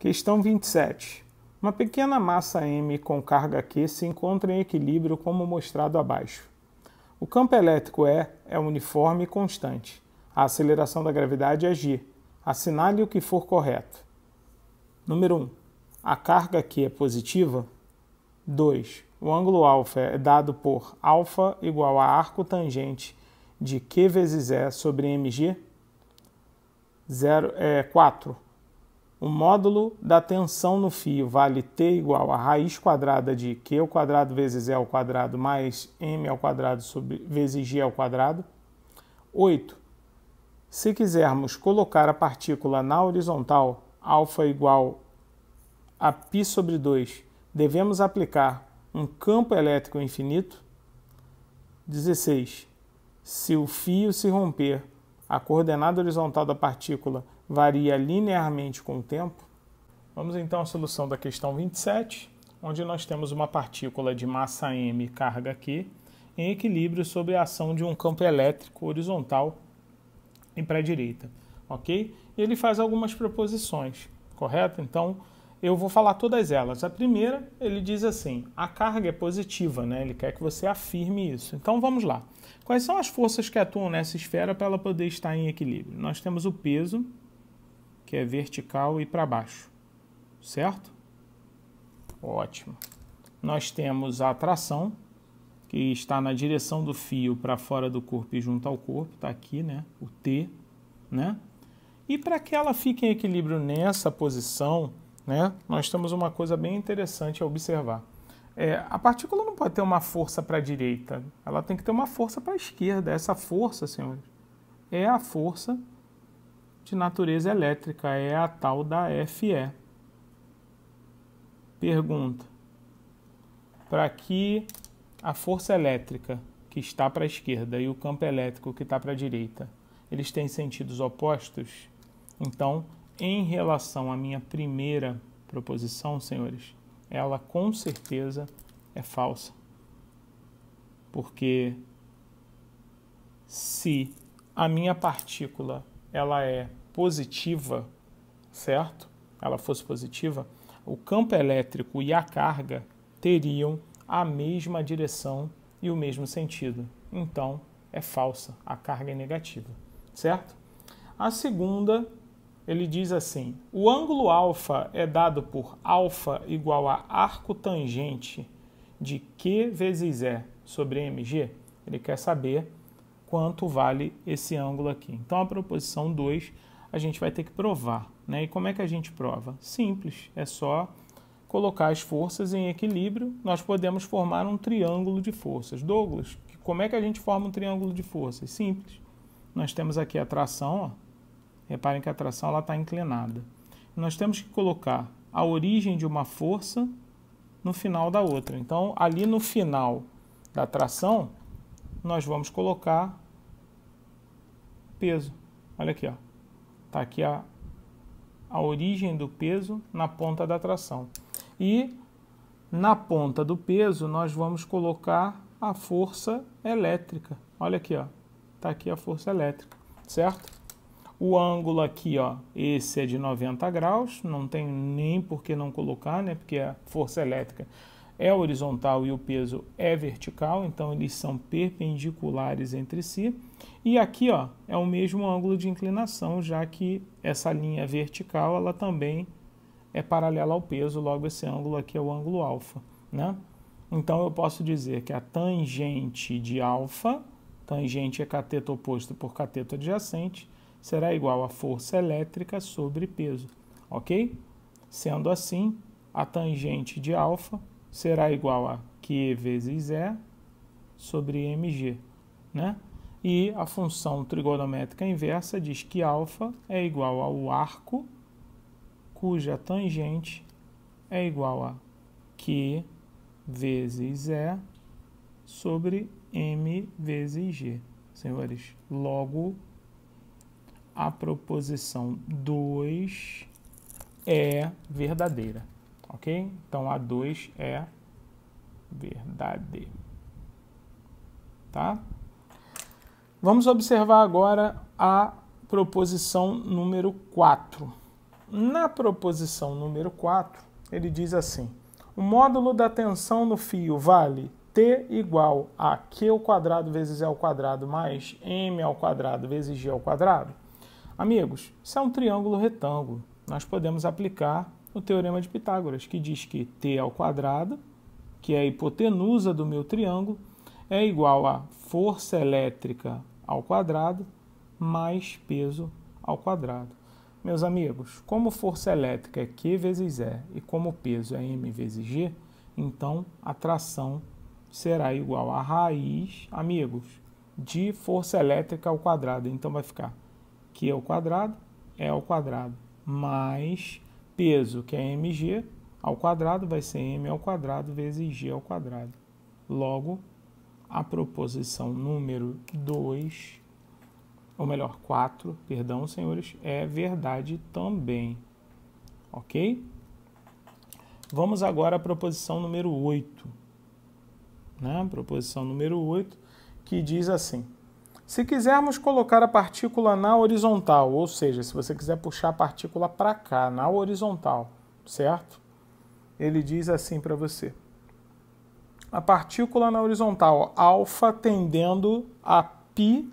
Questão 27. Uma pequena massa M com carga Q se encontra em equilíbrio como mostrado abaixo. O campo elétrico E é uniforme e constante. A aceleração da gravidade é G. Assinale o que for correto. Número 1. A carga Q é positiva. 2. O ângulo alfa é dado por alfa igual a arco tangente de Q vezes E sobre mg. 0, é, 4 o módulo da tensão no fio vale T igual a raiz quadrada de Q ao quadrado vezes E ao quadrado mais M ao quadrado sobre, vezes G ao quadrado. 8. Se quisermos colocar a partícula na horizontal, alfa igual a π sobre 2, devemos aplicar um campo elétrico infinito. 16. Se o fio se romper, a coordenada horizontal da partícula varia linearmente com o tempo? Vamos então à solução da questão 27, onde nós temos uma partícula de massa m e carga q em equilíbrio sob a ação de um campo elétrico horizontal e para a direita, ok? ele faz algumas proposições, correto? Então, eu vou falar todas elas. A primeira, ele diz assim: a carga é positiva, né? Ele quer que você afirme isso. Então vamos lá. Quais são as forças que atuam nessa esfera para ela poder estar em equilíbrio? Nós temos o peso, que é vertical e para baixo, certo? Ótimo. Nós temos a tração, que está na direção do fio para fora do corpo e junto ao corpo, está aqui, né? O T, né? E para que ela fique em equilíbrio nessa posição, né? Nós temos uma coisa bem interessante a observar. É, a partícula não pode ter uma força para a direita, ela tem que ter uma força para a esquerda. Essa força, senhores, é a força de natureza elétrica, é a tal da FE. Pergunta: para que a força elétrica que está para a esquerda e o campo elétrico que está para a direita, eles têm sentidos opostos? Então, em relação à minha primeira proposição, senhores, ela com certeza é falsa. Porque se a minha partícula ela é positiva, certo? Ela fosse positiva, o campo elétrico e a carga teriam a mesma direção e o mesmo sentido. Então, é falsa, a carga é negativa, certo? A segunda, ele diz assim: o ângulo alfa é dado por alfa igual a arco tangente de Q vezes E sobre mg. Ele quer saber quanto vale esse ângulo aqui. Então a proposição 2 a gente vai ter que provar. Né? E como é que a gente prova? Simples, é só colocar as forças em equilíbrio, nós podemos formar um triângulo de forças. Douglas, como é que a gente forma um triângulo de forças? Simples. Nós temos aqui a tração, ó. reparem que a tração está inclinada. Nós temos que colocar a origem de uma força no final da outra. Então, ali no final da tração, nós vamos colocar peso. Olha aqui, ó. Tá aqui a, a origem do peso na ponta da tração. E na ponta do peso nós vamos colocar a força elétrica. Olha aqui, ó. Tá aqui a força elétrica, certo? O ângulo aqui, ó, esse é de 90 graus, não tem nem por que não colocar, né? Porque a é força elétrica é horizontal e o peso é vertical, então eles são perpendiculares entre si. E aqui ó, é o mesmo ângulo de inclinação, já que essa linha vertical ela também é paralela ao peso, logo esse ângulo aqui é o ângulo alfa. Né? Então eu posso dizer que a tangente de alfa, tangente é cateto oposto por cateto adjacente, será igual à força elétrica sobre peso, ok? Sendo assim, a tangente de alfa será igual a Q vezes E sobre mg, né? E a função trigonométrica inversa diz que alfa é igual ao arco cuja tangente é igual a Q vezes E sobre M vezes G, senhores. Logo, a proposição 2 é verdadeira ok? Então A2 é verdade, tá? Vamos observar agora a proposição número 4. Na proposição número 4, ele diz assim: o módulo da tensão no fio vale T igual a Q ao quadrado vezes E ao quadrado mais M ao quadrado vezes G ao quadrado. Amigos, isso é um triângulo retângulo. Nós podemos aplicar o teorema de Pitágoras, que diz que t ao quadrado, que é a hipotenusa do meu triângulo, é igual a força elétrica ao quadrado mais peso ao quadrado. Meus amigos, como força elétrica é Q vezes E e como peso é M vezes G, então a tração será igual a raiz, amigos, de força elétrica ao quadrado. Então vai ficar Q ao quadrado, E ao quadrado, mais peso, que é mg ao quadrado, vai ser m ao quadrado vezes g ao quadrado. Logo, a proposição número 2, ou melhor, 4, perdão, senhores, é verdade também. OK? Vamos agora à proposição número 8. Né? Proposição número 8, que diz assim: se quisermos colocar a partícula na horizontal, ou seja, se você quiser puxar a partícula para cá, na horizontal, certo? Ele diz assim para você. A partícula na horizontal, alfa tendendo a π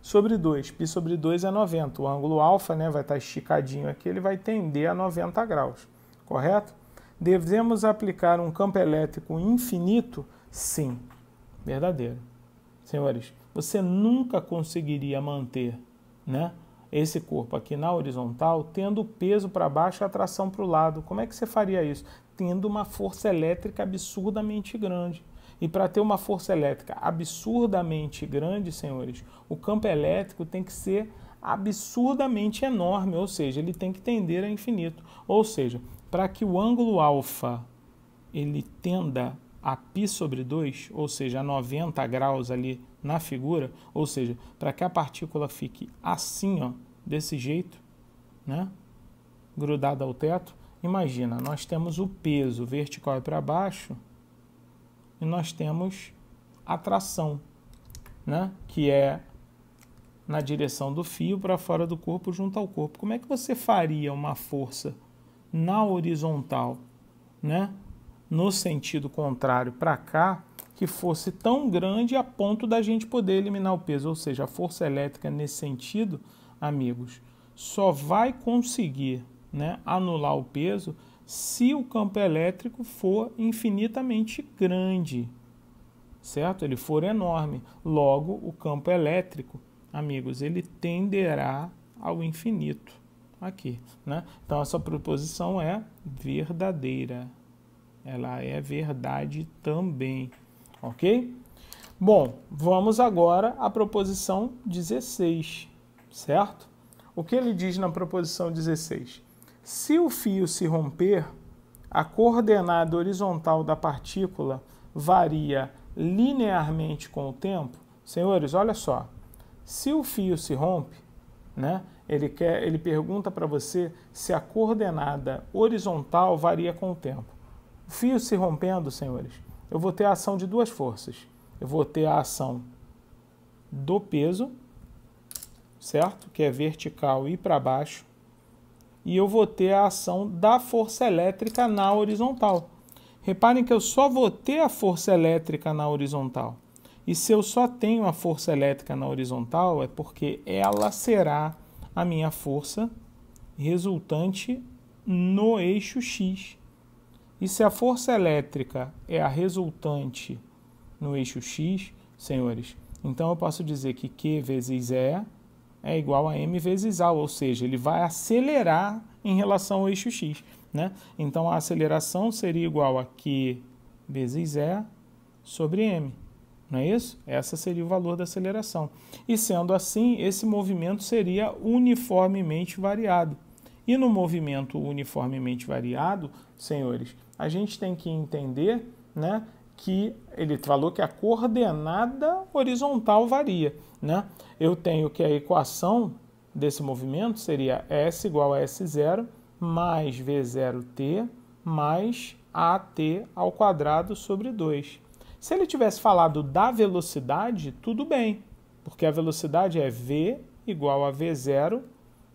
sobre 2. π sobre 2 é 90. O ângulo alfa né, vai estar tá esticadinho aqui, ele vai tender a 90 graus, correto? Devemos aplicar um campo elétrico infinito? Sim. Verdadeiro. Senhores, você nunca conseguiria manter né, esse corpo aqui na horizontal tendo o peso para baixo e a tração para o lado. Como é que você faria isso? Tendo uma força elétrica absurdamente grande. E para ter uma força elétrica absurdamente grande, senhores, o campo elétrico tem que ser absurdamente enorme, ou seja, ele tem que tender a infinito. Ou seja, para que o ângulo alfa ele tenda a π sobre 2, ou seja, a 90 graus ali na figura, ou seja, para que a partícula fique assim, ó, desse jeito, né? grudada ao teto, imagina, nós temos o peso vertical e para baixo e nós temos a tração, né? que é na direção do fio para fora do corpo junto ao corpo. Como é que você faria uma força na horizontal, né? no sentido contrário para cá, que fosse tão grande a ponto da gente poder eliminar o peso. Ou seja, a força elétrica nesse sentido, amigos, só vai conseguir né, anular o peso se o campo elétrico for infinitamente grande, certo? Ele for enorme. Logo, o campo elétrico, amigos, ele tenderá ao infinito aqui, né? Então essa proposição é verdadeira. Ela é verdade também, ok? Bom, vamos agora à proposição 16, certo? O que ele diz na proposição 16? Se o fio se romper, a coordenada horizontal da partícula varia linearmente com o tempo. Senhores, olha só. Se o fio se rompe, né? Ele quer, ele pergunta para você se a coordenada horizontal varia com o tempo. Fio se rompendo, senhores, eu vou ter a ação de duas forças. Eu vou ter a ação do peso, certo? Que é vertical e para baixo. E eu vou ter a ação da força elétrica na horizontal. Reparem que eu só vou ter a força elétrica na horizontal. E se eu só tenho a força elétrica na horizontal, é porque ela será a minha força resultante no eixo X. E se a força elétrica é a resultante no eixo x, senhores, então eu posso dizer que Q vezes E é igual a M vezes A, ou seja, ele vai acelerar em relação ao eixo x. Né? Então a aceleração seria igual a Q vezes E sobre M. Não é isso? Essa seria o valor da aceleração. E sendo assim, esse movimento seria uniformemente variado. E no movimento uniformemente variado, senhores, a gente tem que entender né, que ele falou que a coordenada horizontal varia. Né? Eu tenho que a equação desse movimento seria S igual a S0 mais V0T mais AT ao quadrado sobre 2. Se ele tivesse falado da velocidade, tudo bem, porque a velocidade é V igual a V0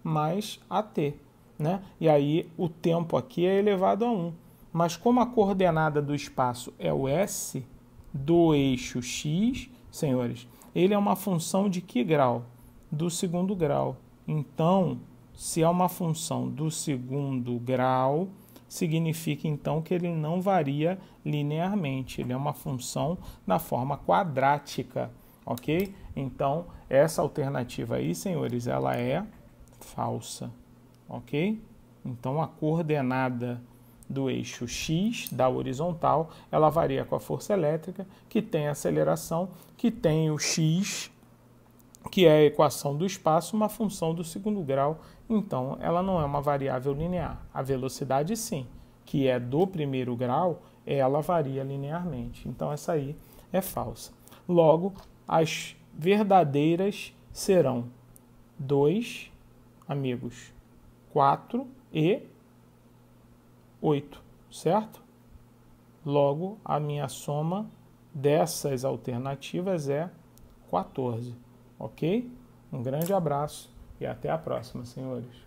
mais AT né? e aí o tempo aqui é elevado a 1. Mas como a coordenada do espaço é o S do eixo x, senhores, ele é uma função de que grau? Do segundo grau. Então, se é uma função do segundo grau, significa então que ele não varia linearmente, ele é uma função na forma quadrática, ok? Então, essa alternativa aí, senhores, ela é falsa ok? Então a coordenada do eixo x da horizontal, ela varia com a força elétrica, que tem a aceleração, que tem o x, que é a equação do espaço, uma função do segundo grau, então ela não é uma variável linear. A velocidade sim, que é do primeiro grau, ela varia linearmente. Então essa aí é falsa. Logo, as verdadeiras serão dois amigos 4 e 8, certo? Logo, a minha soma dessas alternativas é 14, ok? Um grande abraço e até a próxima, senhores.